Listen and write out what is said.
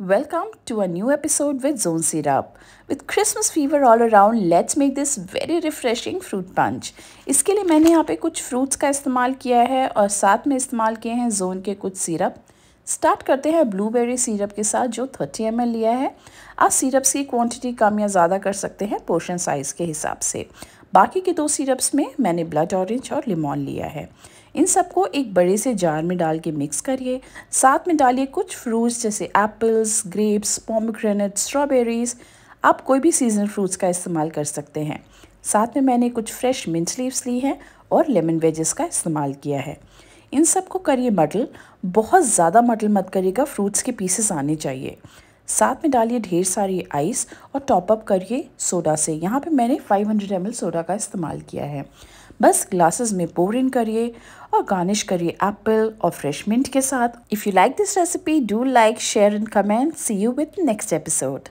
Welcome to a new episode with Zone Syrup. With Christmas fever all around, let's make this very refreshing fruit punch. इसके लिए मैंने यहाँ पे कुछ fruits का इस्तेमाल किया है और साथ में इस्तेमाल किए हैं जोन के कुछ सिरप स्टार्ट करते हैं ब्लूबेरी सिरप के साथ जो थर्टी एम लिया है आप सिरप्स की क्वांटिटी कम या ज़्यादा कर सकते हैं पोर्शन साइज़ के हिसाब से बाकी के दो सिरप्स में मैंने ब्लड ऑरेंज और लिमोन लिया है इन सबको एक बड़े से जार में डाल के मिक्स करिए साथ में डालिए कुछ फ्रूट्स जैसे एप्पल्स ग्रेप्स पॉमग्रेनेट स्ट्रॉबेरीज़ आप कोई भी सीजन फ्रूट्स का इस्तेमाल कर सकते हैं साथ में मैंने कुछ फ्रेश मिंट लीव्स ली हैं और लेमन वेजेस का इस्तेमाल किया है इन सब को करिए मटल बहुत ज़्यादा मटल मत करिएगा फ्रूट्स के पीसेस आने चाहिए साथ में डालिए ढेर सारी आइस और टॉपअप करिए सोडा से यहाँ पे मैंने 500 हंड्रेड सोडा का इस्तेमाल किया है बस ग्लासेस में पोर इन करिए और गार्निश करिए एप्पल और फ्रेश मिंट के साथ if you like this recipe do like share and comment see you with next episode